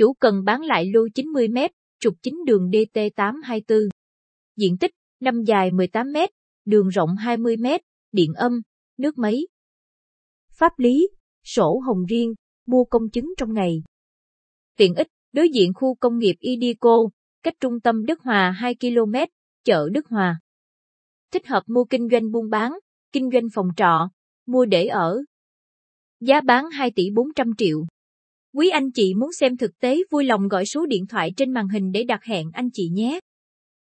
Chủ cần bán lại lô 90m, trục chính đường DT824. Diện tích, 5 dài 18m, đường rộng 20m, điện âm, nước máy. Pháp lý, sổ hồng riêng, mua công chứng trong ngày. Tiện ích, đối diện khu công nghiệp Idico, cách trung tâm Đức Hòa 2 km, chợ Đức Hòa. Thích hợp mua kinh doanh buôn bán, kinh doanh phòng trọ, mua để ở. Giá bán 2 tỷ 400 triệu. Quý anh chị muốn xem thực tế vui lòng gọi số điện thoại trên màn hình để đặt hẹn anh chị nhé.